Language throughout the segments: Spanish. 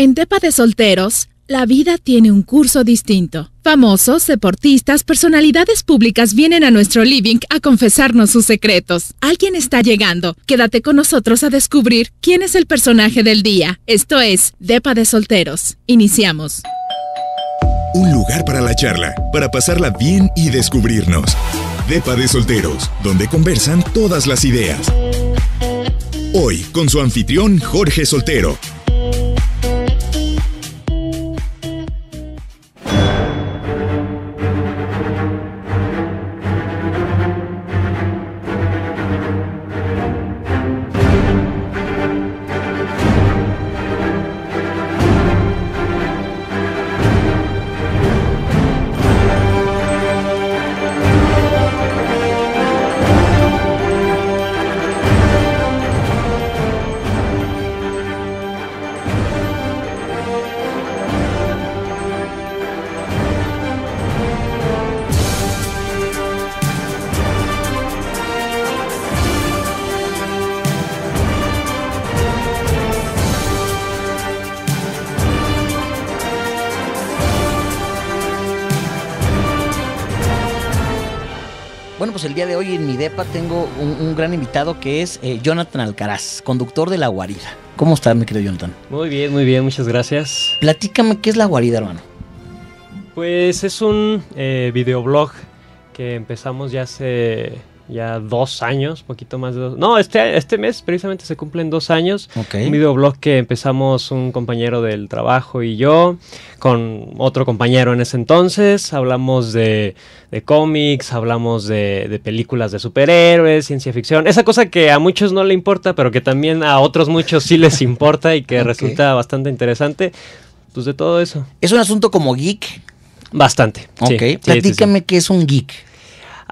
En Depa de Solteros, la vida tiene un curso distinto. Famosos, deportistas, personalidades públicas vienen a nuestro living a confesarnos sus secretos. Alguien está llegando. Quédate con nosotros a descubrir quién es el personaje del día. Esto es Depa de Solteros. Iniciamos. Un lugar para la charla, para pasarla bien y descubrirnos. Depa de Solteros, donde conversan todas las ideas. Hoy con su anfitrión Jorge Soltero Bueno, pues el día de hoy en mi DEPA tengo un, gran invitado que es eh, Jonathan Alcaraz, conductor de La Guarida. ¿Cómo estás, mi querido Jonathan? Muy bien, muy bien, muchas gracias. Platícame qué es La Guarida, hermano. Pues es un eh, videoblog que empezamos ya hace ya dos años, poquito más de dos. No, este, este mes precisamente se cumplen dos años. Okay. Un videoblog que empezamos un compañero del trabajo y yo, con otro compañero en ese entonces. Hablamos de, cómics, hablamos de, de, películas de superhéroes, ciencia ficción. Esa cosa que a muchos no le importa, pero que también a otros muchos sí les importa y que resulta bastante interesante. Pues de todo eso. ¿Es un asunto como geek? Bastante. Ok, platícame qué es un geek.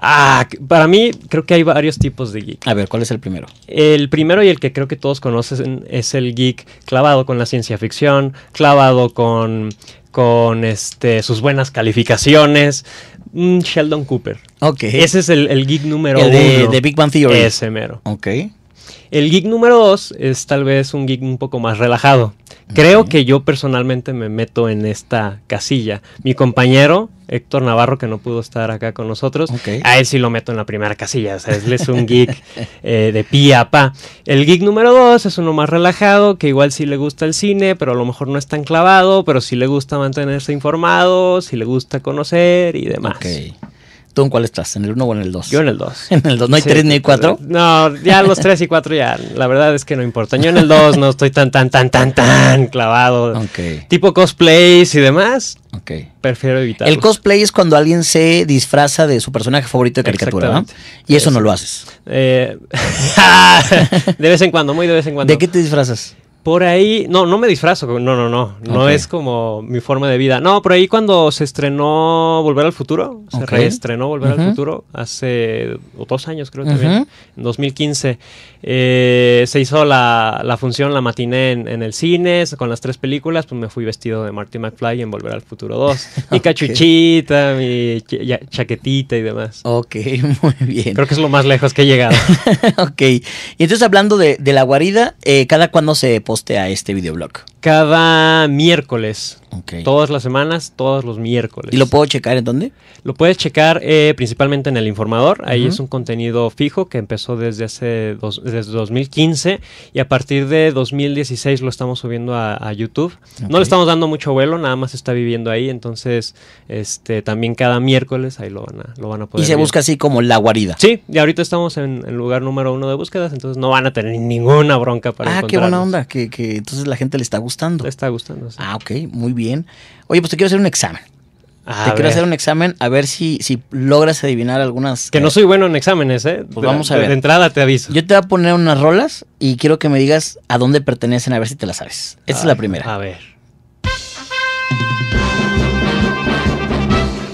Ah, para mí creo que hay varios tipos de geek. A ver, ¿cuál es el primero? El primero y el que creo que todos conocen es el geek clavado con la ciencia ficción, clavado con, con este, sus buenas calificaciones. Mm, Sheldon Cooper. Ese es el, geek número el de, Big Bang Theory. Ese mero. El geek número dos es tal vez un geek un poco más relajado. Creo que yo personalmente me meto en esta casilla. Mi compañero, Héctor Navarro, que no pudo estar acá con nosotros, a él sí lo meto en la primera casilla. O sea, es un geek eh, de pía a pa. El geek número dos es uno más relajado, que igual sí le gusta el cine, pero a lo mejor no es tan clavado, pero sí le gusta mantenerse informado, sí le gusta conocer y demás. ¿Tú en cuál estás? ¿En el 1 o en el 2? Yo en el 2. ¿En el 2? ¿No hay 3 ni hay 4? No, ya los 3 y 4 ya, la verdad es que no importa. Yo en el 2 no estoy tan, tan, tan, tan, tan clavado. Ok. Tipo cosplays y demás. Ok. Prefiero evitarlo. El cosplay es cuando alguien se disfraza de su personaje favorito de caricatura, ¿no? Y eso, no lo haces. Eh, de vez en cuando, muy de vez en cuando. ¿De qué te disfrazas? Por ahí, no, no me disfrazo, no, no, no, no es como mi forma de vida. No, por ahí cuando se estrenó Volver al Futuro, se reestrenó Volver al Futuro hace dos años creo también, en 2015, eh, se hizo la, función, la matiné en, el cine, con las tres películas, pues me fui vestido de Marty McFly en Volver al Futuro 2, mi cachuchita, mi chaquetita y demás. Ok, muy bien. Creo que es lo más lejos que he llegado. ok, y entonces hablando de, la guarida, eh, cada cuando se a este videoblog cada miércoles. Todas las semanas, todos los miércoles. ¿Y lo puedo checar en dónde? Lo puedes checar eh, principalmente en El Informador. Ahí es un contenido fijo que empezó desde hace desde 2015 y a partir de 2016 lo estamos subiendo a, YouTube. No le estamos dando mucho vuelo, nada más está viviendo ahí. Entonces, este también cada miércoles ahí lo van a, lo van a poder. Y se busca así como la guarida. Sí, y ahorita estamos en el lugar número uno de búsquedas, entonces no van a tener ninguna bronca para Ah, qué buena onda, que, que entonces la gente le está gustando está gustando, Ah, ok, muy bien. Oye, pues te quiero hacer un examen. te quiero hacer un examen a ver si, si logras adivinar algunas. Que no soy bueno en exámenes, ¿eh? Pues vamos a ver. De entrada te aviso. Yo te voy a poner unas rolas y quiero que me digas a dónde pertenecen, a ver si te las sabes. Esta es la primera. A ver.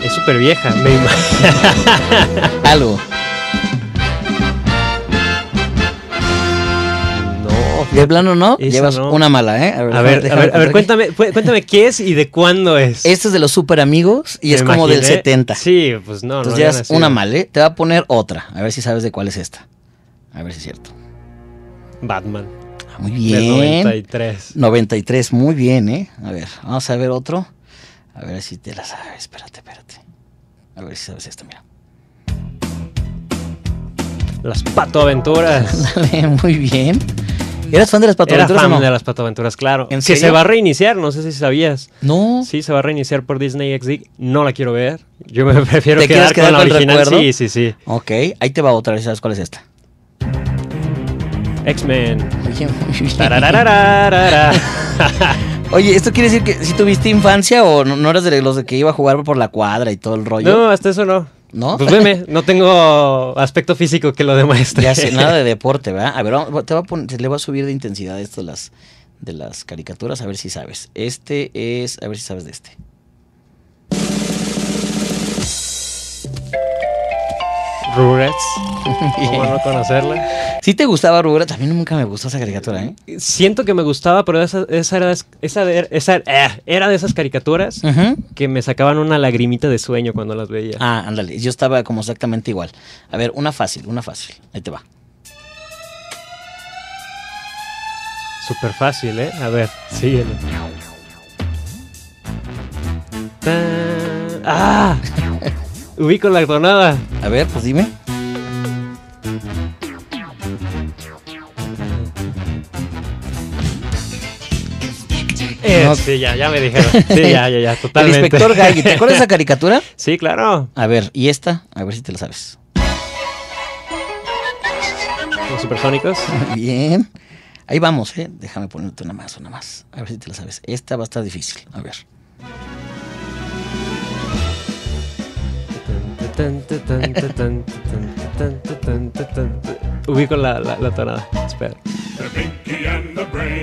Es súper vieja, me imagino. Algo. De plano no, llevas una mala, ¿eh? A ver, a ver, cuéntame, cuéntame qué es y de cuándo es. Este es de los super amigos y es como del 70. Sí, pues no. Entonces no llevas una mala, ¿eh? Te va a poner otra, a ver si sabes de cuál es esta. A ver si es cierto. Batman. Ah, muy bien. 93. 93, muy bien, ¿eh? A ver, vamos a ver otro. A ver si te la sabes. Espérate, espérate. A ver si sabes esta, mira. Las Pato Aventuras. Muy bien. ¿Eras fan de las patoaventuras? Era fan de las patoaventuras, claro. Que se va a reiniciar, no sé si sabías. No. Sí, se va a reiniciar por Disney XD. No la quiero ver. Yo me prefiero ¿Te quedar, quedar con, la original. Sí, sí, sí. Ok, ahí te va otra vez. ¿Sabes cuál es esta? X-Men. Oye, ¿esto quiere decir que si tuviste infancia o no, no eras de los de que iba a jugar por la cuadra y todo el rollo? No, hasta eso no. ¿No? Pues veme, no tengo aspecto físico que lo demuestre. Ya nada de deporte, ¿verdad? A ver, te va a poner, le va a subir de intensidad esto las, de las caricaturas, a ver si sabes. Este es, a ver si sabes de este. Rugrats. ¿Cómo no conocerla? ¿Sí te gustaba Rugrats? A mí nunca me gustó esa caricatura, ¿eh? Siento que me gustaba, pero esa, eh, era, de esas caricaturas que me sacaban una lagrimita de sueño cuando las veía. Ah, ándale. Yo estaba como exactamente igual. A ver, una fácil, una fácil. Ahí te va. Súper fácil, ¿eh? A ver, síguelo. ¡Ah! Ubico la tonada. A ver, pues dime. Eh, sí, ya, ya me dijeron. Sí, ya, ya, ya, totalmente. inspector Gaggy, ¿te acuerdas de esa caricatura? Sí, claro. A ver, ¿y esta? A ver si te la sabes. ¿Los supersónicos? Bien. Ahí vamos, ¿eh? Déjame ponerte una más, una más. A ver si te la sabes. Esta va a estar difícil. A ver. Ubico la, la, la tonada. Espera.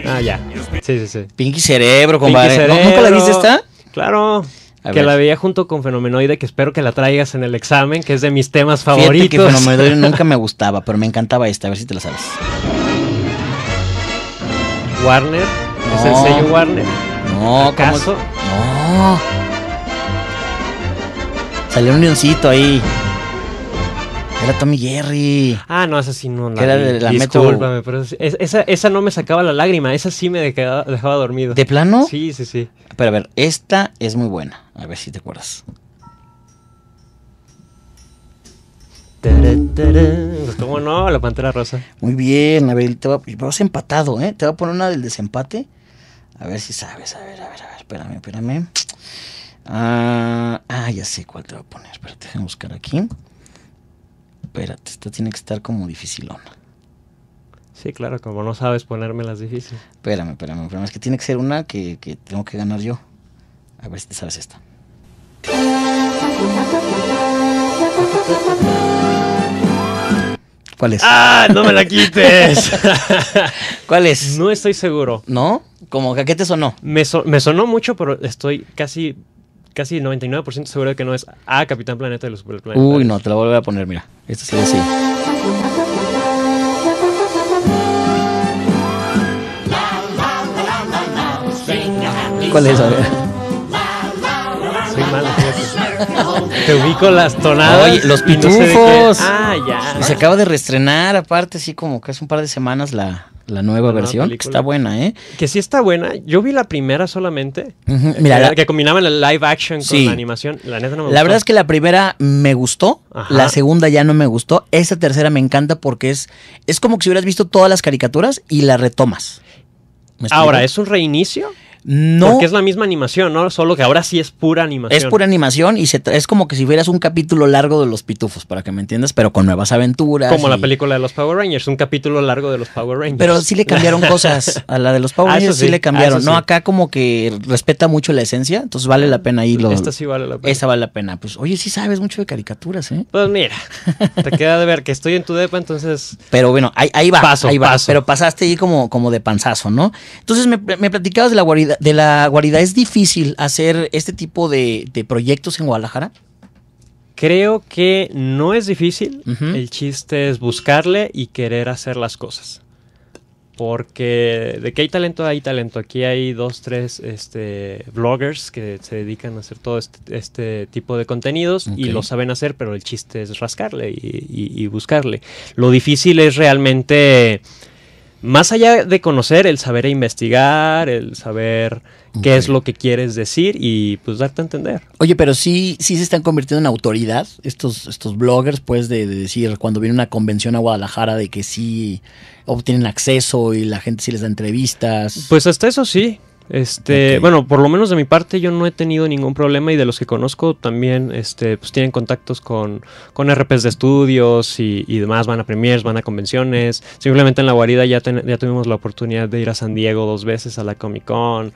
Ah, ya. Sí, sí, sí. Pinky Cerebro, compadre. ¿Nunca la viste esta? Claro. que la veía junto con Fenomenoide, que espero que la traigas en el examen, que es de mis temas favoritos. Fenomenoide nunca me gustaba, pero me encantaba esta, a ver si te la sabes. Warner, es el sello Warner. No, ¿acaso? No. Salió un leoncito ahí. Era Tommy Jerry. Ah, no, esa sí no la. era de la Discúlpame, Metro. esa, esa no me sacaba la lágrima, esa sí me dejaba, dormido. ¿De plano? Sí, sí, sí. Pero a ver, esta es muy buena. A ver si te acuerdas. Pues, cómo no, la pantera rosa. Muy bien, a ver, te vas empatado, ¿eh? Te voy a poner una del desempate. A ver si sabes, a ver, a ver, a ver, espérame, espérame. Ah, ah, ya sé cuál te voy a poner. Espérate, déjame buscar aquí. Espérate, esta tiene que estar como dificilona. Sí, claro, como no sabes ponérmelas difíciles. Espérame, espérame, espérame. Es que tiene que ser una que, tengo que ganar yo. A ver si te sabes esta. ¿Cuál es? ¡Ah! ¡No me la quites! ¿Cuál es? No estoy seguro. ¿No? ¿Como que a qué te sonó? Me, me, sonó mucho, pero estoy casi casi el 99% seguro de que no es a ah, Capitán Planeta de los Superplanetas. Uy, no, te la voy a poner, mira. Esto sería así. ¿Cuál es? A Te ubico las tonadas. los pitufos. Ah, se acaba de reestrenar, aparte, sí, como que hace un par de semanas la, nueva versión, que está buena, ¿eh? Que sí está buena. Yo vi la primera solamente. Eh, eh, que combinaba la... el live action con la animación. La verdad es que la primera me gustó, la segunda ya no me gustó. Esa tercera me encanta porque es, es como que si hubieras visto todas las caricaturas y la retomas. Ahora, ¿es un reinicio? No. Porque es la misma animación, ¿no? Solo que ahora sí es pura animación. Es pura animación y se es como que si fueras un capítulo largo de los pitufos, para que me entiendas, pero con nuevas aventuras. Como la película de los Power Rangers, un capítulo largo de los Power Rangers. Pero sí le cambiaron cosas. A la de los Power ah, Rangers sí, sí, le cambiaron. No, acá como que respeta mucho la esencia, entonces vale la pena irlo Esta sí vale la pena. esa vale la pena. Pues oye, sí sabes mucho de caricaturas, ¿eh? Pues mira, te queda de ver que estoy en tu depa, entonces. Pero bueno, ahí, va. Paso, ahí va. Paso. Pero pasaste ahí como, como de panzazo, ¿no? Entonces me platicabas de la guarida de la guarida, ¿es difícil hacer este tipo de, proyectos en Guadalajara? Creo que no es difícil. El chiste es buscarle y querer hacer las cosas. Porque de que hay talento, hay talento. Aquí hay dos, tres este, bloggers que se dedican a hacer todo este, este tipo de contenidos y lo saben hacer, pero el chiste es rascarle y buscarle. Lo difícil es realmente más allá de conocer, el saber investigar, el saber qué es lo que quieres decir y pues darte a entender. Oye, pero sí, sí se están convirtiendo en autoridad estos, estos bloggers, pues, de decir cuando viene una convención a Guadalajara de que sí obtienen acceso y la gente sí les da entrevistas. Pues hasta eso sí, este, bueno, por lo menos de mi parte yo no he tenido ningún problema y de los que conozco también este, pues tienen contactos con, con RPs de estudios y, demás, van a premiers, van a convenciones. Simplemente en la guarida ya, ya tuvimos la oportunidad de ir a San Diego dos veces a la Comic Con.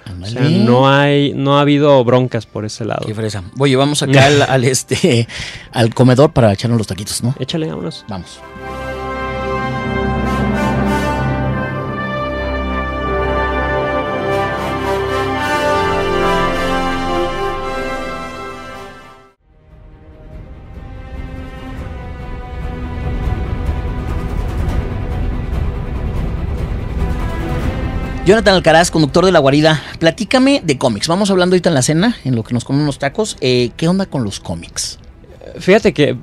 no hay, no ha habido broncas por ese lado. Qué fresa. Oye, vamos acá al, este al comedor para echarnos los taquitos, ¿no? Échale, vámonos. Vamos. Jonathan Alcaraz, conductor de La Guarida, platícame de cómics. Vamos hablando ahorita en la cena, en lo que nos comen unos tacos. Eh, ¿Qué onda con los cómics? Fíjate que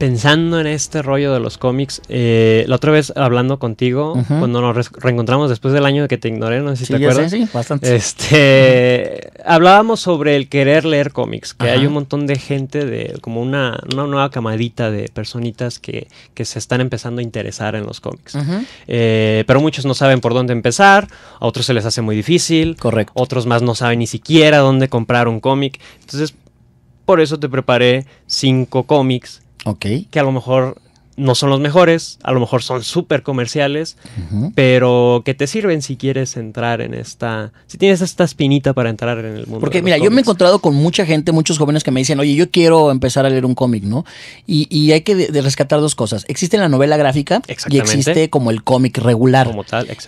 pensando en este rollo de los cómics, eh, la otra vez hablando contigo, cuando nos reencontramos después del año que te ignoré, no sé si te acuerdas. sí, bastante. Este, hablábamos sobre el querer leer cómics, que hay un montón de gente, de como una, nueva camadita de personitas que, se están empezando a interesar en los cómics. Eh, pero muchos no saben por dónde empezar, a otros se les hace muy difícil. Correcto. Otros más no saben ni siquiera dónde comprar un cómic. Entonces, por eso te preparé cinco cómics que a lo mejor no son los mejores, a lo mejor son súper comerciales, pero que te sirven si quieres entrar en esta, si tienes esta espinita para entrar en el mundo. Porque mira, yo me he encontrado con mucha gente, muchos jóvenes que me dicen, oye, yo quiero empezar a leer un cómic, ¿no? Y, y hay que rescatar dos cosas. Existe la novela gráfica y existe como el cómic regular.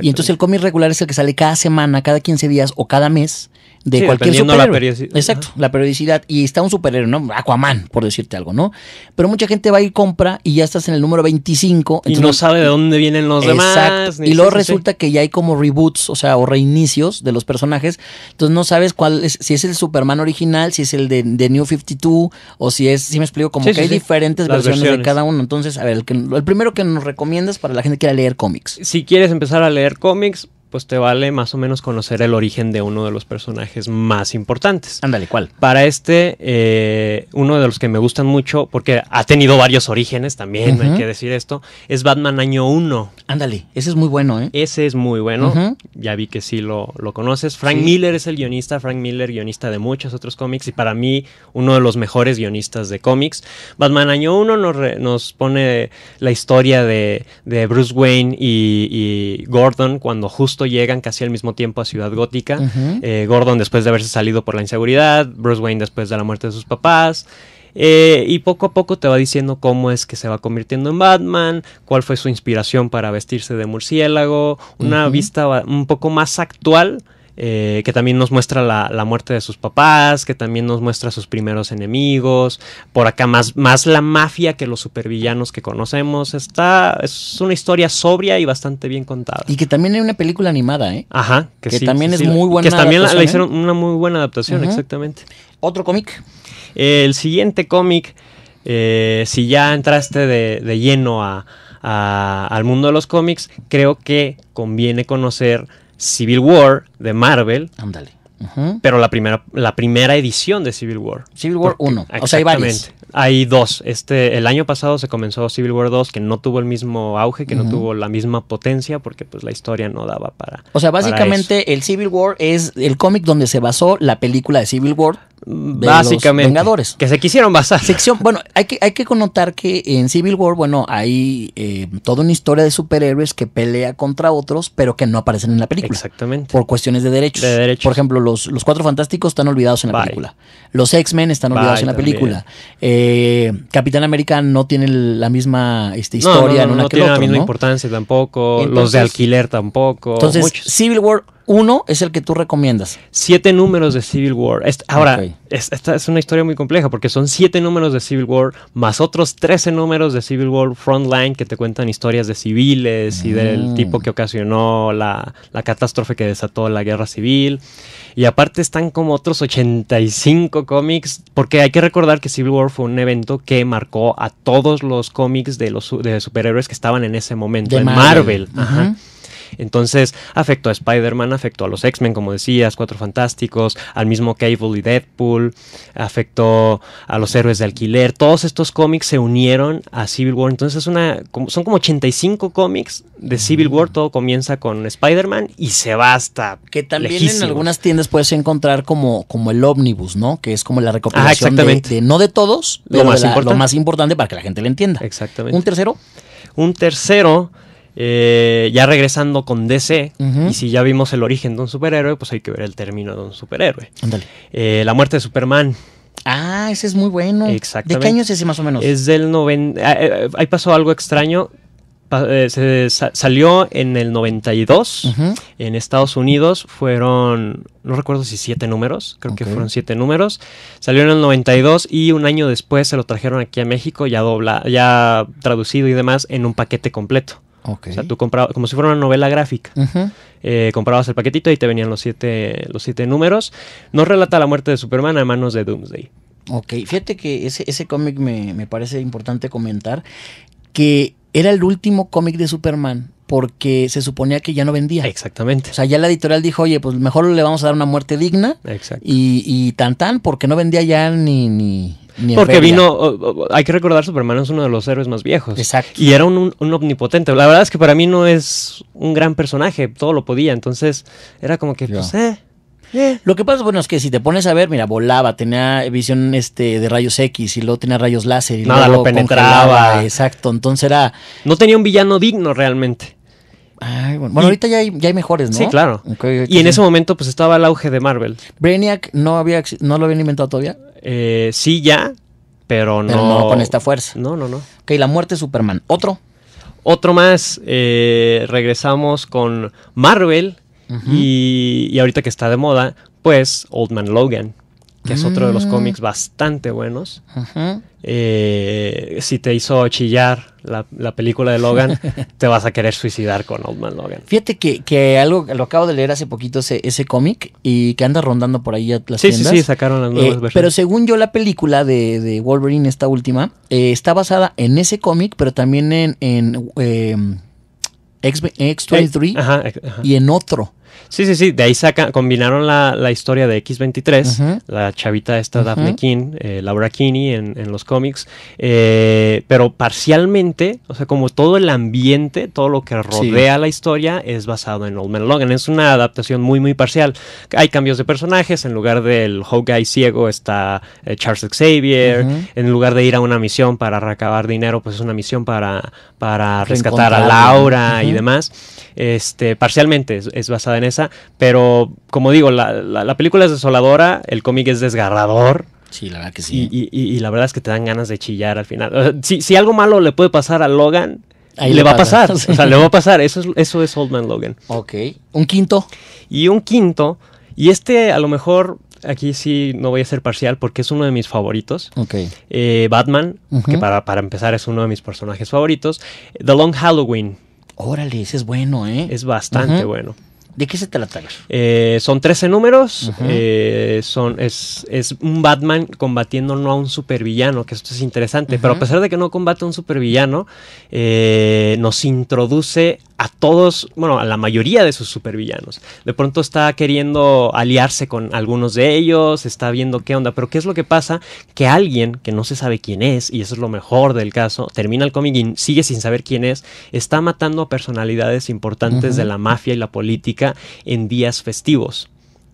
Y entonces el cómic regular es el que sale cada semana, cada 15 días o cada mes de cualquier superhéroe. La Exacto, la periodicidad. Y está un superhéroe, ¿no? Aquaman, por decirte algo, ¿no? Pero mucha gente va y compra y ya estás en el número 25. Y no sabe de dónde vienen los exacto, demás. Y luego resulta que ya hay como reboots, o sea, o reinicios de los personajes. Entonces no sabes cuál es, si es el Superman original, si es el de, New 52, o si es, si me explico, como que hay diferentes versiones, de cada uno. Entonces, a ver, el, el primero que nos recomiendas para la gente que quiera leer cómics. Si quieres empezar a leer cómics, pues te vale más o menos conocer el origen de uno de los personajes más importantes. Ándale, ¿cuál? Para este, eh, uno de los que me gustan mucho, porque ha tenido varios orígenes también, no hay que decir esto, es Batman Año 1. Ándale, ese es muy bueno, ¿eh? Ese es muy bueno, ya vi que sí lo, conoces. Frank Miller es el guionista, Frank Miller guionista de muchos otros cómics y para mí uno de los mejores guionistas de cómics. Batman Año 1 nos, pone la historia de, Bruce Wayne y Gordon cuando justo llegan casi al mismo tiempo a Ciudad Gótica. Eh, Gordon después de haberse salido por la inseguridad, Bruce Wayne después de la muerte de sus papás. Eh, y poco a poco te va diciendo cómo es que se va convirtiendo en Batman, cuál fue su inspiración para vestirse de murciélago, una vista un poco más actual eh, que también nos muestra la, muerte de sus papás, que también nos muestra sus primeros enemigos, por acá más, más la mafia que los supervillanos que conocemos. Está, es una historia sobria y bastante bien contada. Y que también hay una película animada, ¿eh? Ajá, que, que también es muy buena. Que también la, hicieron ¿eh? una muy buena adaptación, exactamente. Otro cómic. el siguiente cómic, eh, si ya entraste de, de lleno al mundo de los cómics, creo que conviene conocer Civil War de Marvel. Ándale. Pero la primera, la primera edición de Civil War. Civil War 1. O sea, hay dos. Este, el año pasado se comenzó Civil War 2, que no tuvo el mismo auge, que no tuvo la misma potencia, porque pues la historia no daba para. O sea, básicamente el Civil War es el cómic donde se basó la película de Civil War Básicamente. Vengadores. Que se quisieron basar. sección Bueno, hay que, hay que connotar que en Civil War, bueno, hay eh, toda una historia de superhéroes que pelea contra otros, pero que no aparecen en la película. Exactamente. Por cuestiones de derechos. De Por ejemplo, los, los Cuatro Fantásticos están olvidados en la película. Los X-Men están olvidados en la película. Eh, Capitán América no tiene la misma este, historia no, en una tiene la misma importancia tampoco. los de alquiler tampoco. Entonces, Civil War uno es el que tú recomiendas. Siete números de Civil War. Ahora, esta es una historia muy compleja porque son siete números de Civil War más otros trece números de Civil War Frontline que te cuentan historias de civiles y del mm. tipo que ocasionó la, catástrofe que desató la guerra civil. Y aparte están como otros 85 cómics, porque hay que recordar que Civil War fue un evento que marcó a todos los cómics de los de superhéroes que estaban en ese momento, en Marvel. Ajá. Entonces afectó a Spider-Man, afectó a los X-Men, como decías, Cuatro Fantásticos, al mismo Cable y Deadpool, afectó a los héroes de alquiler. Todos estos cómics se unieron a Civil War. Entonces es una, son como 85 cómics de Civil mm. War. Todo comienza con Spider-Man y se va hasta. Que también en algunas tiendas puedes encontrar como, como el ómnibus, ¿no? Que es como la recopilación de, no de todos, pero lo más, lo más importante para que la gente lo entienda. Exactamente. Un tercero. Un tercero eh, ya regresando con DC, y si ya vimos el origen de un superhéroe, pues hay que ver el término de un superhéroe. Eh, la muerte de Superman. Ah, ese es muy bueno. ¿De qué año es ese más o menos? Es del 90. Ah, eh, eh, ahí pasó algo extraño. salió en el 92. En Estados Unidos fueron, no recuerdo si siete números, creo que fueron siete números. Salió en el 92 y un año después se lo trajeron aquí a México, ya, dobla, ya traducido y demás, en un paquete completo. O sea, tú comprabas, como si fuera una novela gráfica. Eh, comprabas el paquetito y te venían los siete, los siete números. Nos relata la muerte de Superman a manos de Doomsday. Ok, fíjate que ese, ese cómic me, parece importante comentar que era el último cómic de Superman porque se suponía que ya no vendía. Exactamente. O sea, ya la editorial dijo, oye, pues mejor le vamos a dar una muerte digna. Exacto. Y, y tan tan, porque no vendía ya ni, porque vino, hay que recordar, Superman es uno de los héroes más viejos. Exacto. Y era un, omnipotente. La verdad es que para mí no es un gran personaje, todo lo podía. Entonces era como que, pues, eh, eh, Lo que pasa, bueno, es que si te pones a ver, mira, volaba, tenía visión este de rayos X y luego tenía rayos láser y Nada, lo penetraba. Exacto, entonces era... No tenía un villano digno realmente. bueno, ahorita ya hay, mejores, ¿no? Sí, claro. y en ese momento pues estaba el auge de Marvel. Brainiac no, había, no lo habían inventado todavía. Eh, sí, ya, pero no. no con esta fuerza. No, no, no. Ok, la muerte de Superman. ¿Otro? Otro más. Eh, regresamos con Marvel. y, y ahorita que está de moda, pues Old Man Logan que es otro de los mm. cómics bastante buenos. Eh, si te hizo chillar la, película de Logan, te vas a querer suicidar con Old Man Logan. Fíjate que, algo, lo acabo de leer hace poquito ese, ese cómic y que anda rondando por ahí las tiendas. Sí, sí, sacaron las nuevas eh, Pero según yo, la película de, Wolverine, esta última, eh, está basada en ese cómic, pero también en, em, X, X23 y en otro. Sí, sí, sí. De ahí saca combinaron la, historia de X23, la chavita esta Daphne King, eh, Laura Kinney en, los cómics, eh, pero parcialmente, o sea, como todo el ambiente, todo lo que rodea la historia es basado en Old Man Logan. Es una adaptación muy, muy parcial. Hay cambios de personajes, en lugar del Hawkeye ciego está eh, Charles Xavier, en lugar de ir a una misión para recabar dinero, pues es una misión para, para rescatar a Laura y demás. Este, parcialmente es, es basada en esa, pero como digo, la, película es desoladora, el cómic es desgarrador. Sí, la verdad que sí. Y, la verdad es que te dan ganas de chillar al final. Si, si algo malo le puede pasar a Logan, Ahí le, va a pasar. o sea, le va a pasar. Eso es, eso es Old Man Logan. Ok. ¿Un quinto? Y un quinto. Y este, a lo mejor, aquí sí no voy a ser parcial porque es uno de mis favoritos. Eh, Batman, que para, empezar es uno de mis personajes favoritos. The Long Halloween. Órale, ese es bueno, ¿eh? Es bastante bueno. ¿De qué se trata? Eh, son 13 números. Eh, son, es, un Batman combatiendo no a un supervillano, que esto es interesante. Pero a pesar de que no combate a un supervillano, eh, nos introduce a todos, bueno, a la mayoría de sus supervillanos. De pronto está queriendo aliarse con algunos de ellos, está viendo qué onda, pero ¿qué es lo que pasa? Que alguien que no se sabe quién es, y eso es lo mejor del caso, termina el cómic y sigue sin saber quién es, está matando a personalidades importantes de la mafia y la política en días festivos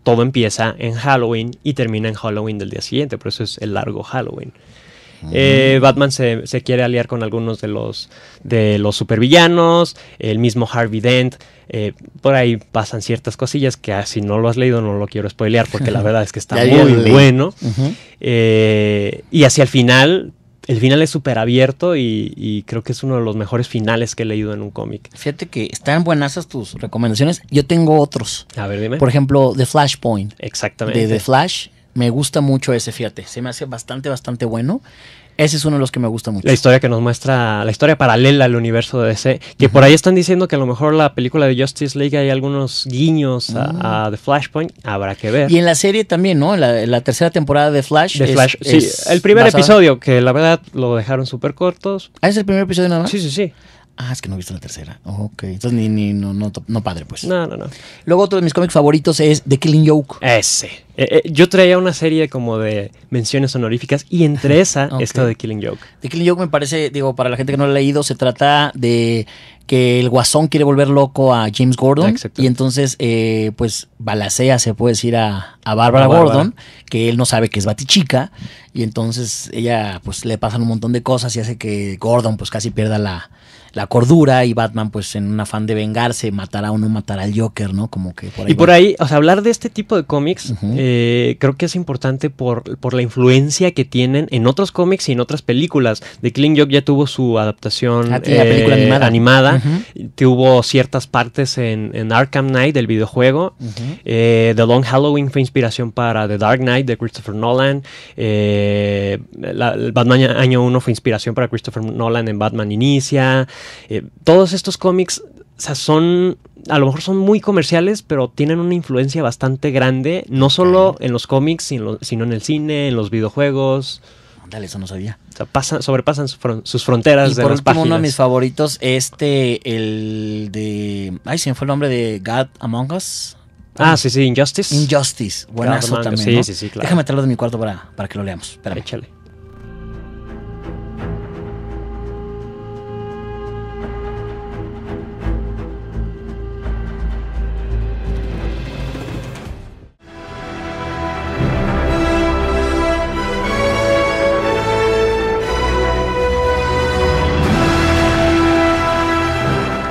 todo empieza en Halloween y termina en Halloween del día siguiente, por eso es el largo Halloween. Eh, Batman se, quiere aliar con algunos de los, de los supervillanos, el mismo Harvey Dent. Eh, por ahí pasan ciertas cosillas que ah, si no lo has leído no lo quiero spoilear porque la verdad es que está muy bueno. Eh, y hacia el final el final es súper abierto y, creo que es uno de los mejores finales que he leído en un cómic. Fíjate que están buenas tus recomendaciones. Yo tengo otros. A ver, dime. Por ejemplo, The Flashpoint. Exactamente. De The Flash. Me gusta mucho ese, fíjate. Se me hace bastante, bastante bueno. Ese es uno de los que me gusta mucho. La historia que nos muestra, la historia paralela al universo de DC, que por ahí están diciendo que a lo mejor la película de Justice League hay algunos guiños mm. a, The Flashpoint, habrá que ver. Y en la serie también, ¿no? La, la tercera temporada de Flash. el primer episodio, que la verdad lo dejaron súper cortos. ¿Ah, es el primer episodio nada más? Sí, sí, sí. Ah, es que no he visto la tercera. Ok. Entonces, ni, no, no, no, padre, pues. No, no, no. Luego, otro de mis cómics favoritos es The Killing Joke. Ese. Eh, eh, yo traía una serie como de menciones honoríficas y entre esa esto está The Killing Joke. The Killing Joke me parece, digo, para la gente que no lo ha leído, se trata de que el guasón quiere volver loco a James Gordon y entonces eh, pues balacea, se puede decir, a, a Bárbara Gordon, que él no sabe que es Batichica y entonces ella pues le pasan un montón de cosas y hace que Gordon pues casi pierda la, la cordura y Batman pues en un afán de vengarse matará o no matará al Joker, ¿no? Como que por ahí Y por ahí, o sea, hablar de este tipo de cómics eh, creo que es importante por, la influencia que tienen en otros cómics y en otras películas. The Killing Joke ya tuvo su adaptación ah, eh, animada, tuvo ciertas partes en, Arkham Knight, del videojuego. Eh, The Long Halloween fue inspiración para The Dark Knight de Christopher Nolan. La, Batman Año 1 fue inspiración para Christopher Nolan en Batman Inicia. Eh, todos estos cómics son, a lo mejor son muy comerciales, pero tienen una influencia bastante grande, no solo en los cómics, sino, en el cine, en los videojuegos. Dale, eso no sabía. O sea, sobrepasan sus fronteras de por último, uno de mis favoritos, este, el de... Ay, se fue el nombre de God Among Us. Ah, sí, sí, Injustice. Injustice. Buenazo también. Déjame traerlo de mi cuarto para, para que lo leamos. Espérame. Échale.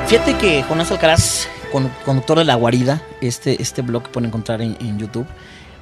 Fíjate que Jonás Alcaraz, conductor de La Guarida, este, este blog que pueden encontrar en, YouTube,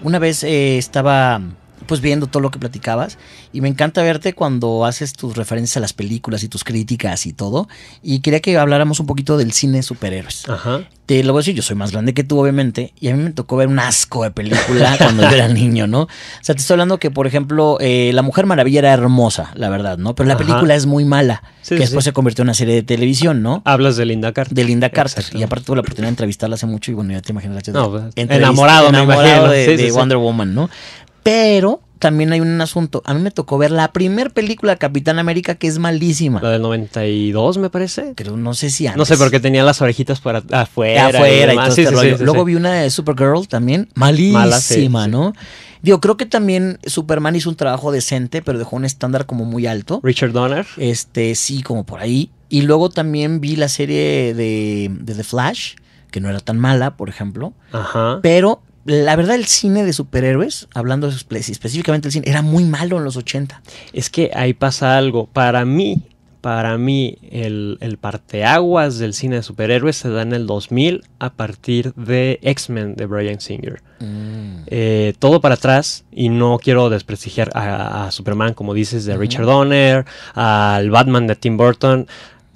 una vez eh, estaba pues viendo todo lo que platicabas y me encanta verte cuando haces tus referencias a las películas y tus críticas y todo. Y quería que habláramos un poquito del cine de superhéroes. Ajá. Te lo voy a decir, yo soy más grande que tú obviamente y a mí me tocó ver un asco de película cuando yo era niño, ¿no? O sea, te estoy hablando que, por ejemplo, eh, La Mujer Maravilla era hermosa, la verdad, ¿no? Pero la película es muy mala, que después se convirtió en una serie de televisión, ¿no? Hablas de Linda Carter. De Linda Carter. Y aparte tuve la oportunidad de entrevistarla hace mucho y bueno, ya te imaginas. No, enamorado, enamorado, de Wonder Woman, ¿no? Pero también hay un asunto. A mí me tocó ver la primera película de Capitán América que es malísima. La del 92, me parece. Creo, no sé si antes. No sé, porque tenía las orejitas para afuera. y, todo este sí, Luego vi una de Supergirl también, malísima, ¿no? Digo, creo que también Superman hizo un trabajo decente, pero dejó un estándar como muy alto. Richard Donner. Este, sí, como por ahí. Y luego también vi la serie de, de The Flash, que no era tan mala, por ejemplo. Ajá. Pero la verdad el cine de superhéroes, hablando específicamente el cine, era muy malo en los 80. Es que ahí pasa algo. Para mí, para mí el, el parteaguas del cine de superhéroes se da en el 2000 a partir de X-Men de Brian Singer. Mm. Eh, todo para atrás, y no quiero desprestigiar a, Superman, como dices, de Richard Donner, al Batman de Tim Burton,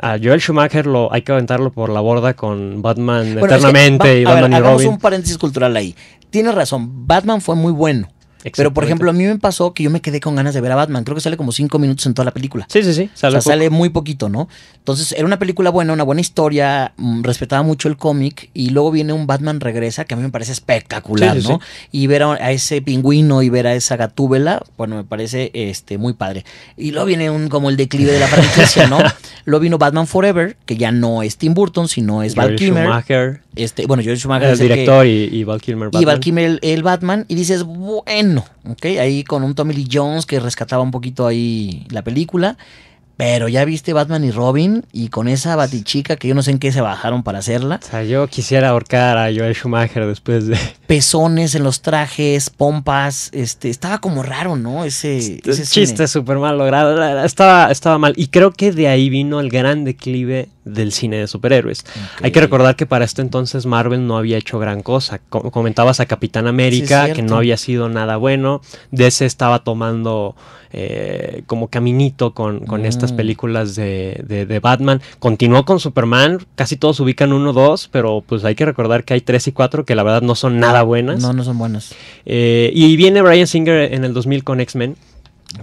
a Joel Schumacher lo hay que aventarlo por la borda con Batman eternamente y Batman a y Robin. un paréntesis cultural ahí. Tienes razón, Batman fue muy bueno. Pero, por ejemplo, a mí me pasó que yo me quedé con ganas de ver a Batman. Creo que sale como cinco minutos en toda la película. Sí, sí, sí. Sale muy poquito, ¿no? Entonces, era una película buena, una buena historia, mm, respetaba mucho el cómic. Y luego viene un Batman Regresa, que a mí me parece espectacular, ¿no? Y ver a, ese pingüino y ver a esa gatúbela, bueno, me parece este, muy padre. Y luego viene un como el declive de la franquicia, ¿no? luego vino Batman Forever, que ya no es Tim Burton, sino es Val Kilmer. Este, bueno, George Schumacher. el director y, y, Val Kilmer. Y Val Kilmer el Batman. Y dices, bueno ¿ok? Ahí con un Tommy Lee Jones que rescataba un poquito ahí la película. Pero ya viste Batman y Robin y con esa batichica que yo no sé en qué se bajaron para hacerla. O sea, yo quisiera ahorcar a Joel Schumacher después de... Pezones en los trajes, pompas, este, estaba como raro, ¿no? Ese, este chiste súper mal logrado, estaba, estaba mal. Y creo que de ahí vino el gran declive del cine de superhéroes. Hay que recordar que para este entonces Marvel no había hecho gran cosa. comentabas a Capitán América, que no había sido nada bueno. DC estaba tomando eh, como caminito con, con estas mm. películas de, Batman. Continuó con Superman, casi todos ubican uno, dos, pero pues hay que recordar que hay tres y cuatro que la verdad no son nada buenas. No, no son buenas. Eh, y viene Brian Singer en el 2000 con X-Men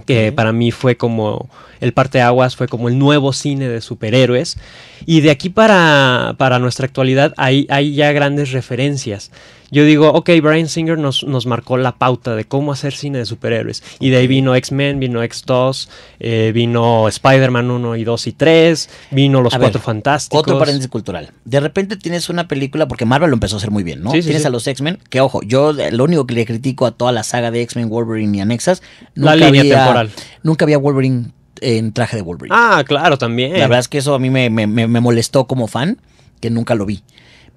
que para mí fue como el parte aguas fue como el nuevo cine de superhéroes. Y de aquí para, para nuestra actualidad hay, hay ya grandes referencias yo digo, ok, Brian Singer nos, nos marcó la pauta de cómo hacer cine de superhéroes. Y de ahí vino X-Men, vino X2, eh, vino Spider-Man 1 y 2 y 3, vino Los Cuatro Fantásticos. Otro paréntesis cultural. De repente tienes una película, porque Marvel lo empezó a hacer muy bien, ¿no? Sí, tienes a los X-Men, que ojo, yo lo único que le critico a toda la saga de X-Men, Wolverine y Anexas, nunca la línea temporal. Nunca había Wolverine en traje de Wolverine. Ah, claro, también. La verdad es que eso a mí me, me, me molestó como fan, que nunca lo vi.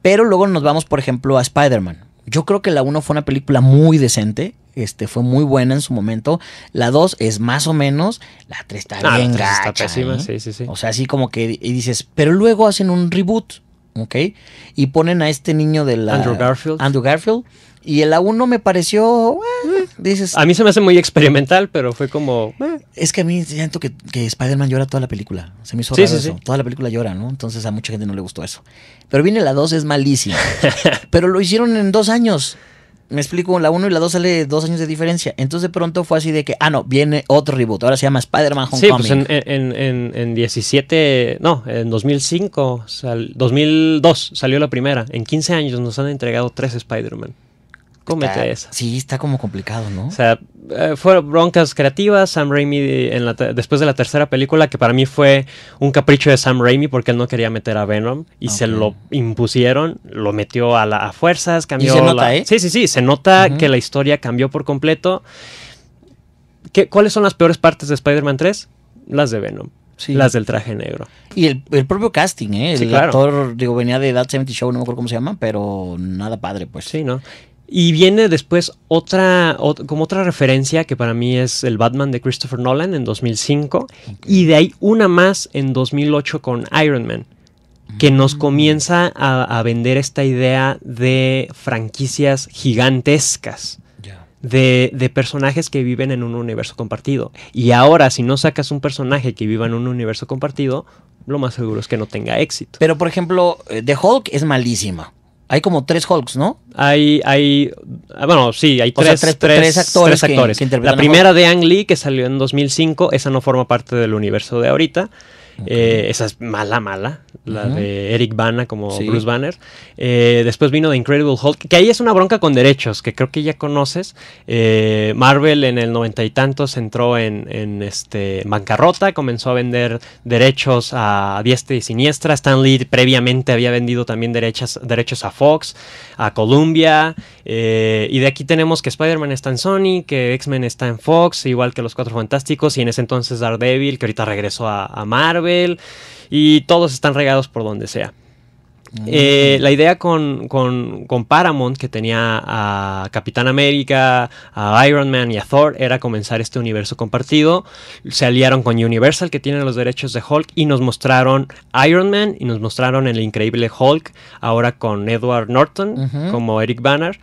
Pero luego nos vamos, por ejemplo, a Spider-Man. Yo creo que la 1 fue una película muy decente. Este, fue muy buena en su momento. La 2 es más o menos. La 3 está ah, bien ¿eh? sí, sí, sí. O sea, así como que dices, pero luego hacen un reboot ¿ok? Y ponen a este niño de la... Andrew Garfield. Y el A1 me pareció... Eh, mm. dices... A mí se me hace muy experimental, pero fue como... Eh. Es que a mí siento que, Spider-Man llora toda la película. Se me hizo Toda la película llora, ¿no? Entonces a mucha gente no le gustó eso. Pero viene la 2, es malísima. pero lo hicieron en dos años. Me explico, la 1 y la 2 sale dos años de diferencia. Entonces de pronto fue así de que, ah, no, viene otro reboot. Ahora se llama Spider-Man Homecoming. Sí, pues en, 17, no, en 2005, 2002 salió la primera. En 15 años nos han entregado tres Spider-Man. Cómete esa. Sí, está como complicado, ¿no? O sea, eh, fueron broncas creativas. Sam Raimi, en después de la tercera película, que para mí fue un capricho de Sam Raimi porque él no quería meter a Venom y se lo impusieron, lo metió a, la, a fuerzas, cambió. se nota, ¿eh? Sí, sí, sí. Se nota que la historia cambió por completo. ¿Qué, ¿Cuáles son las peores partes de Spider-Man 3? Las de Venom. Sí. las del traje negro. Y el, propio casting, ¿eh? el actor, digo, venía de That 70 Show, no me acuerdo cómo se llama, pero nada padre, pues. Sí, ¿no? Y viene después otra, como otra referencia que para mí es el Batman de Christopher Nolan en 2005. Y de ahí una más en 2008 con Iron Man, que mm. nos comienza a, vender esta idea de franquicias gigantescas. De, de, personajes que viven en un universo compartido. Y ahora, si no sacas un personaje que viva en un universo compartido, lo más seguro es que no tenga éxito. Pero, por ejemplo, eh, The Hulk es malísima. Hay como tres Hulks, ¿no? Hay, hay, ah, bueno, sí, hay tres, sea, tres, actores. Que, la primera de Ang Lee, que salió en 2005, esa no forma parte del universo de ahorita. Eh, esa es mala, mala. La de Eric Bana como Bruce Banner. Eh, después vino The Incredible Hulk, que ahí es una bronca con derechos, que creo que ya conoces. Eh, Marvel en el noventa y tantos entró en, este, bancarrota, comenzó a vender derechos a diestra y siniestra. Stan Lee previamente había vendido también derechos a Fox, a Columbia. y de aquí tenemos que Spider-Man está en Sony, que X-Men está en Fox, igual que los Cuatro Fantásticos, y en ese entonces Daredevil, que ahorita regresó a Marvel y todos están regados por donde sea. Eh, la idea con, Paramount, que tenía a Capitán América, a Iron Man y a Thor, era comenzar este universo compartido. Se aliaron con Universal, que tiene los derechos de Hulk, y nos mostraron Iron Man y nos mostraron el increíble Hulk, ahora con Edward Norton como Eric Banner.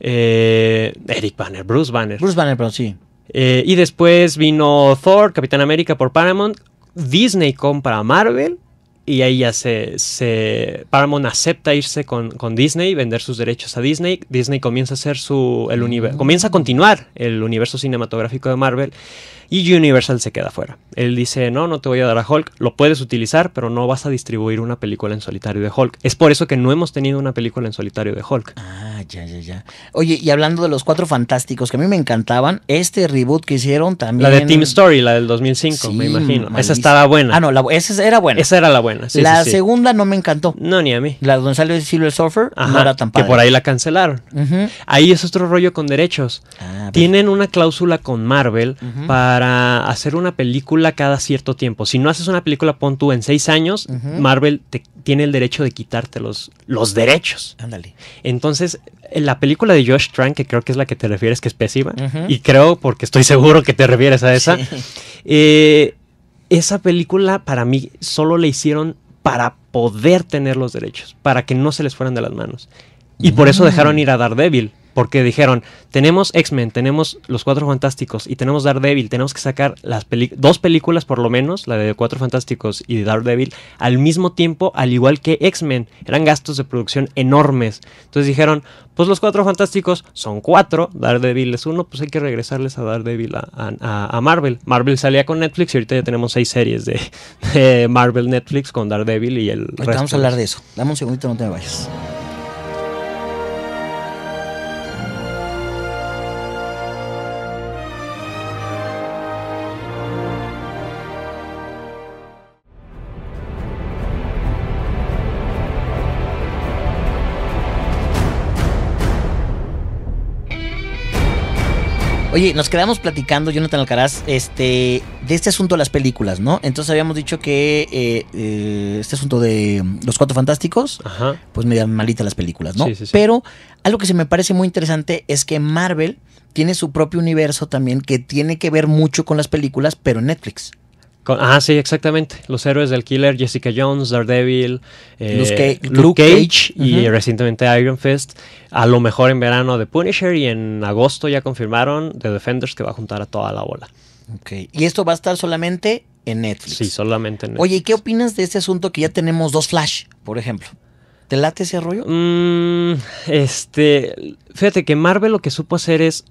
Eh, Eric Banner, Bruce Banner. Bruce Banner, pero sí. Eh, y después vino Thor, Capitán América por Paramount. Disney compra a Marvel y ahí ya se, se Paramount acepta irse con, con, Disney, vender sus derechos a Disney. Disney comienza a hacer su el universo, mm. comienza a continuar el universo cinematográfico de Marvel y Universal se queda fuera. Él dice, no, no te voy a dar a Hulk, lo puedes utilizar, pero no vas a distribuir una película en solitario de Hulk. Es por eso que no hemos tenido una película en solitario de Hulk. Ah, ya, ya, ya. Oye, y hablando de los cuatro fantásticos que a mí me encantaban, este reboot que hicieron también... La de Team Story, la del 2005, me imagino. Esa estaba buena. Ah, no, esa era buena. Esa era la buena, La segunda no me encantó. No, ni a mí. La donde salió Silver Surfer no era tan padre. Que por ahí la cancelaron. Ahí es otro rollo con derechos. Ah, Tienen una cláusula con Marvel para para hacer una película cada cierto tiempo. Si no haces una película, pon tú en seis años, Marvel te, tiene el derecho de quitarte los, derechos. Ándale. Entonces, eh, la película de Josh Trank, que creo que es la que te refieres, que es pésima, y creo, porque estoy seguro que te refieres a esa, eh, esa película para mí solo la hicieron para poder tener los derechos, para que no se les fueran de las manos. Y por eso mm. dejaron ir a Daredevil, porque dijeron, tenemos X-Men, tenemos Los Cuatro Fantásticos y tenemos Daredevil, tenemos que sacar las dos películas por lo menos, la de Cuatro Fantásticos y Daredevil, al mismo tiempo, al igual que X-Men. Eran gastos de producción enormes. Entonces dijeron, pues Los Cuatro Fantásticos son cuatro, Daredevil es uno, pues hay que regresarles a Daredevil a, Marvel. Marvel salía con Netflix y ahorita ya tenemos seis series de, Marvel Netflix con Daredevil y el... Ahorita vamos a hablar de eso. Dame un segundito, no te vayas. Oye, nos quedamos platicando, Jonathan Alcaraz, este, de este asunto de las películas, ¿no? Entonces habíamos dicho que eh, eh, este asunto de los cuatro fantásticos, pues pues dan malita las películas, ¿no? Pero algo que se me parece muy interesante es que Marvel tiene su propio universo también que tiene que ver mucho con las películas, pero en Netflix ah, sí, exactamente. Los héroes del killer, Jessica Jones, Daredevil, eh, Luke, Cage, y recientemente Iron Fist. A lo mejor en verano de Punisher y en agosto ya confirmaron The Defenders que va a juntar a toda la bola. Ok, y esto va a estar solamente en Netflix. Sí, solamente en Netflix. Oye, qué opinas de este asunto que ya tenemos dos Flash, por ejemplo? ¿Te late ese rollo? Mm, este, fíjate que Marvel lo que supo hacer es,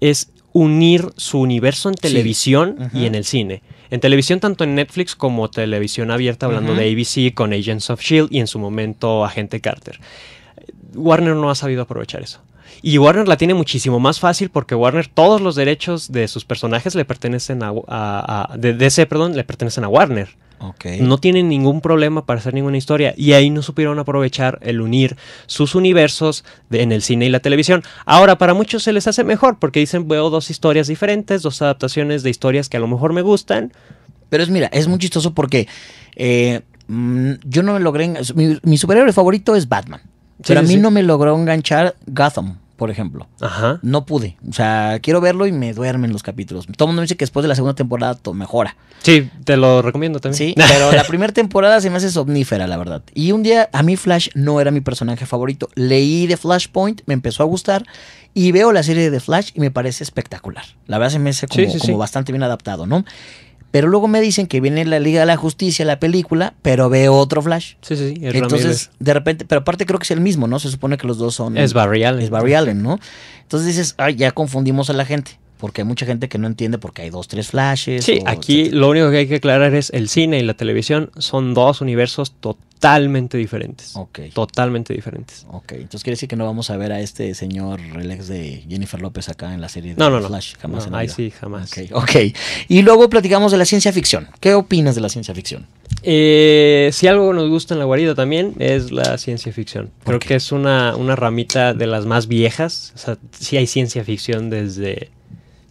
es unir su universo en televisión y en el cine en televisión, tanto en Netflix como televisión abierta, hablando de ABC con Agents of Shield y en su momento Agente Carter. Warner no ha sabido aprovechar eso. Y Warner la tiene muchísimo más fácil porque Warner todos los derechos de sus personajes le pertenecen a, de DC, perdón, le pertenecen a Warner. No tienen ningún problema para hacer ninguna historia. Y ahí no supieron aprovechar el unir sus universos en el cine y la televisión. Ahora, para muchos se les hace mejor porque dicen, veo dos historias diferentes, dos adaptaciones de historias que a lo mejor me gustan. Pero es, mira, es muy chistoso porque eh, mm, yo no me logré... Mi, mi superhéroe favorito es Batman. pero a mí no me logró enganchar Gotham por ejemplo. Ajá. No pude. O sea, quiero verlo y me duermen los capítulos. Todo el mundo me dice que después de la segunda temporada todo mejora. Sí, te lo recomiendo también. Sí, pero la primera temporada se me hace somnífera, la verdad. Y un día a mí Flash no era mi personaje favorito. Leí de Flashpoint, me empezó a gustar y veo la serie de Flash y me parece espectacular. La verdad se me hace como, bastante bien adaptado, ¿no? Pero luego me dicen que viene la Liga de la Justicia, la película, pero veo otro Flash. Sí, sí, sí. Entonces, de repente, pero aparte creo que es el mismo, ¿no? Se supone que los dos son. Es Barry Es Barry Allen, ¿no? Entonces dices, ay, ya confundimos a la gente porque hay mucha gente que no entiende porque hay dos, tres flashes. Sí, aquí lo único que hay que aclarar es el cine y la televisión son dos universos totalmente diferentes. Ok. Totalmente diferentes. Ok, entonces quiere decir que no vamos a ver a este señor, relax de Jennifer López acá en la serie de no, no, no, jamás. No, sí, jamás. Okay, ok, y luego platicamos de la ciencia ficción. ¿Qué opinas de la ciencia ficción? Eh, si algo nos gusta en la guarida también es la ciencia ficción. Creo que es una, una ramita de las más viejas. O sea, sí hay ciencia ficción desde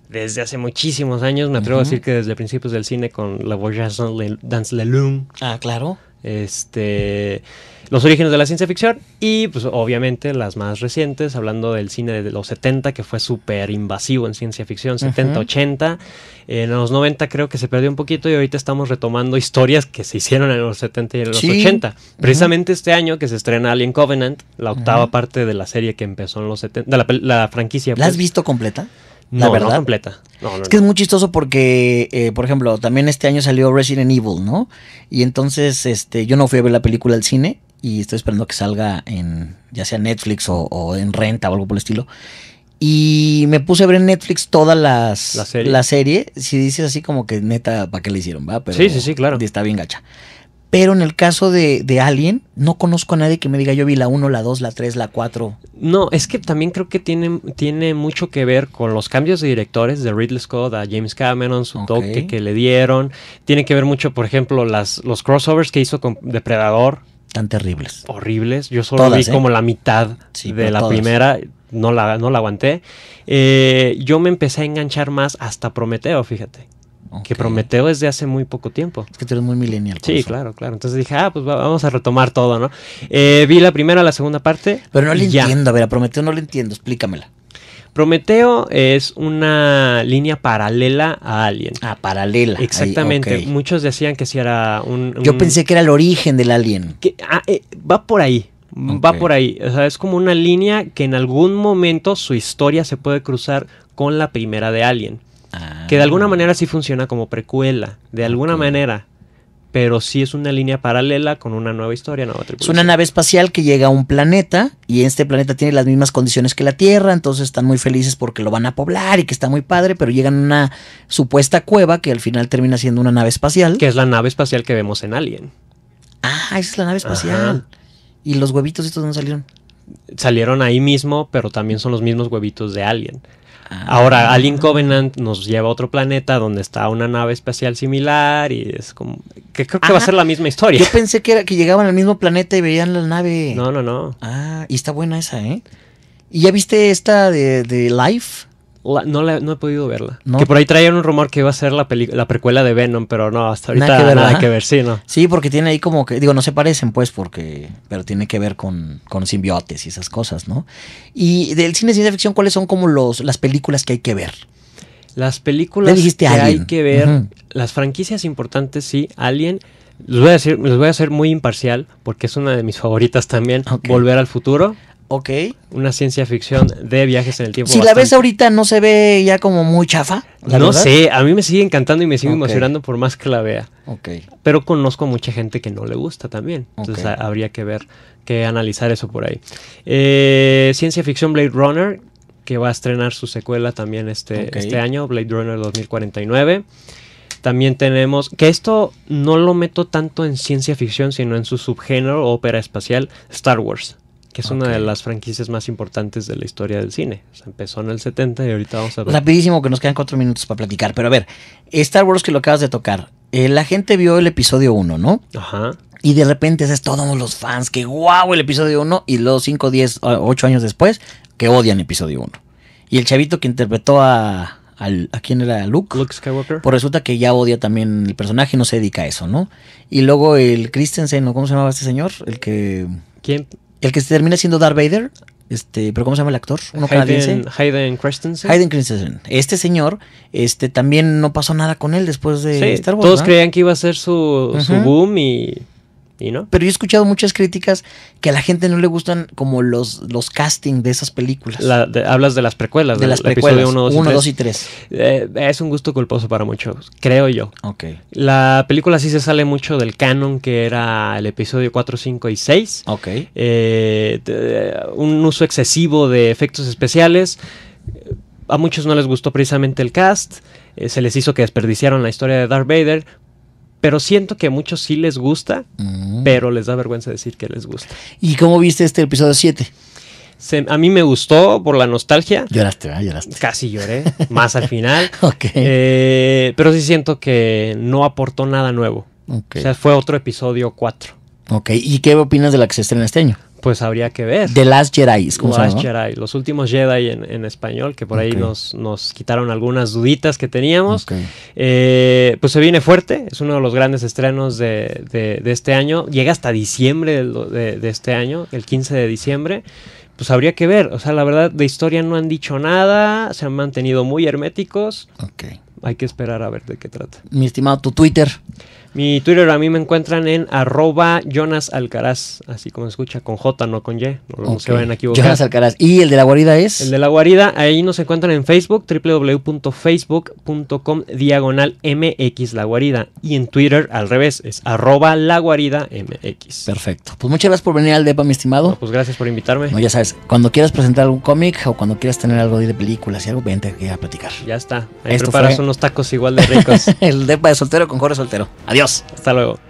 desde hace muchísimos años. Me atrevo a decir que desde principios del cine con La Voyage Dance le Lune. Ah, claro. Este, los orígenes de la ciencia ficción y pues obviamente las más recientes, hablando del cine de los 70 que fue súper invasivo en ciencia ficción, 70, 80, en los 90 creo que se perdió un poquito y ahorita estamos retomando historias que se hicieron en los 70 y en los 80. Precisamente este año que se estrena Alien Covenant, la octava parte de la serie que empezó en los 70, de la, franquicia. ¿La has pues. visto completa? la verdad. completa. es que es muy chistoso porque, eh, por ejemplo, también este año salió Resident Evil, ¿no? Y entonces este, yo no fui a ver la película al cine y estoy esperando que salga en ya sea Netflix o, en renta o algo por el estilo. Y me puse a ver en Netflix toda las la serie. si dices así como que neta, ¿para qué le hicieron? Va? Pero sí, sí, sí, claro. Está bien gacha. Pero en el caso de, de, Alien, no conozco a nadie que me diga yo vi la 1, la 2, la 3, la 4. No, es que también creo que tiene, tiene mucho que ver con los cambios de directores de Ridley Scott a James Cameron, su toque que le dieron. Tiene que ver mucho, por ejemplo, las, los crossovers que hizo con Depredador. Tan terribles. Horribles. Yo solo vi ¿eh? como la mitad de la primera. No la, no la aguanté. Eh, yo me empecé a enganchar más hasta Prometeo, fíjate. Que Prometeo es de hace muy poco tiempo. Es que tú eres muy millennial. Sí, claro, claro. Entonces dije, ah, pues vamos a retomar todo, ¿no? Eh, vi la primera, la segunda parte. Pero no le entiendo, a ver, a Prometeo no le entiendo, explícamela. Prometeo es una línea paralela a Alien. Ah, paralela. Exactamente. Muchos decían que si era un, Yo pensé que era el origen del Alien. Ah, eh, va por ahí. Va por ahí. O sea, es como una línea que en algún momento su historia se puede cruzar con la primera de Alien. Ah. Que de alguna manera sí funciona como precuela, de alguna manera. Pero sí es una línea paralela con una nueva historia, nueva Es una nave espacial que llega a un planeta y este planeta tiene las mismas condiciones que la Tierra, entonces están muy felices porque lo van a poblar y que está muy padre, pero llegan a una supuesta cueva que al final termina siendo una nave espacial. Que es la nave espacial que vemos en Alien. Ah, esa es la nave espacial. ¿Y los huevitos estos no salieron? Salieron ahí mismo, pero también son los mismos huevitos de Alien. Ahora, Alien Covenant nos lleva a otro planeta donde está una nave espacial similar y es como... Que creo que va a ser la misma historia. Yo pensé que, era, que llegaban al mismo planeta y veían la nave. No, no, no. Ah, y está buena esa, ¿eh? ¿Y ya viste esta de, de Life? no, no he podido verla. Que por ahí traían un rumor que iba a ser la, la precuela de Venom, pero no, hasta ahorita nada que ver, nada que ver sí, ¿no? Sí, porque tiene ahí como que, digo, no se parecen, pues, porque, pero tiene que ver con, simbiotes y esas cosas, ¿no? Y del cine de ciencia ficción, ¿cuáles son como los, las películas que hay que ver? Las películas que hay que ver, las franquicias importantes, sí, Alien. Les voy, a decir, les voy a ser muy imparcial porque es una de mis favoritas también, Volver al Futuro. Ok. Una ciencia ficción de viajes en el tiempo. Si la ves ahorita, ¿no se ve ya como muy chafa? no sé, a mí me sigue encantando y me sigue emocionando por más que la vea. Ok. Pero conozco a mucha gente que no le gusta también. Entonces habría que ver, que analizar eso por ahí. Eh, ciencia ficción Blade Runner, que va a estrenar su secuela también este, este año, Blade Runner 2049. También tenemos que esto no lo meto tanto en ciencia ficción, sino en su subgénero ópera espacial, Star Wars que es una de las franquicias más importantes de la historia del cine. O sea, empezó en el 70 y ahorita vamos a ver. Rapidísimo, que nos quedan cuatro minutos para platicar. Pero a ver, Star Wars que lo acabas de tocar. Eh, la gente vio el episodio 1, ¿no? Ajá. Y de repente es todos los fans que guau el episodio 1 y luego 5, 10, 8 años después que odian episodio 1. Y el chavito que interpretó a, ¿a quién era? Luke. Luke Skywalker. Pues resulta que ya odia también el personaje, y no se dedica a eso, ¿no? Y luego el Christensen, ¿cómo se llamaba este señor? El que... ¿Quién? El que se termina siendo Darth Vader, este, pero ¿cómo se llama el actor? Uno Hayden, Hayden Christensen. Hayden Christensen. Este señor, este, también no pasó nada con él después de sí, Star Wars. Todos creían que iba a ser su, su boom y pero yo he escuchado muchas críticas que a la gente no le gustan como los, los castings de esas películas. hablas de las precuelas, de, las precuelas. 1, 2 y 3. Eh, es un gusto culposo para muchos, creo yo. La película sí se sale mucho del canon que era el episodio 4, 5 y 6. Eh, un uso excesivo de efectos especiales. A muchos no les gustó precisamente el cast eh, se les hizo que desperdiciaron la historia de Darth Vader, pero siento que a muchos sí les gusta, mm. pero les da vergüenza decir que les gusta. ¿Y cómo viste este episodio 7? a mí me gustó por la nostalgia. Lloraste, Lloraste. Casi lloré, más al final. Ok. Eh, pero sí siento que no aportó nada nuevo. Ok. O sea, fue otro episodio 4. Ok, ¿y qué opinas de la que se estrena este año? Pues habría que ver. The Last Jedi. como. The Last Jedi, los últimos Jedi en, español, que por ahí nos, nos quitaron algunas duditas que teníamos. Eh, pues se viene fuerte, es uno de los grandes estrenos de, este año. Llega hasta diciembre de, este año, el 15 de diciembre pues habría que ver. O sea, la verdad, de historia no han dicho nada, se han mantenido muy herméticos. Hay que esperar a ver de qué trata. Mi estimado, tu Twitter. Mi Twitter a mí me encuentran en arroba Jonas Alcaraz, así como se escucha, con J, no con Y, no, Jonas Alcaraz. ¿Y el de la guarida es? El de la guarida, ahí nos encuentran en Facebook, www.facebook.com diagonal MX la guarida. Y en Twitter, al revés, es arroba la guarida MX. Perfecto. Pues muchas gracias por venir al DEPA, mi estimado. pues gracias por invitarme. ya sabes, cuando quieras presentar algún cómic o cuando quieras tener algo de películas y algo, vente a platicar. Ya está. Ahí preparas unos tacos igual de ricos. el DEPA de soltero con Jorge Soltero. Adiós. Adiós, hasta luego.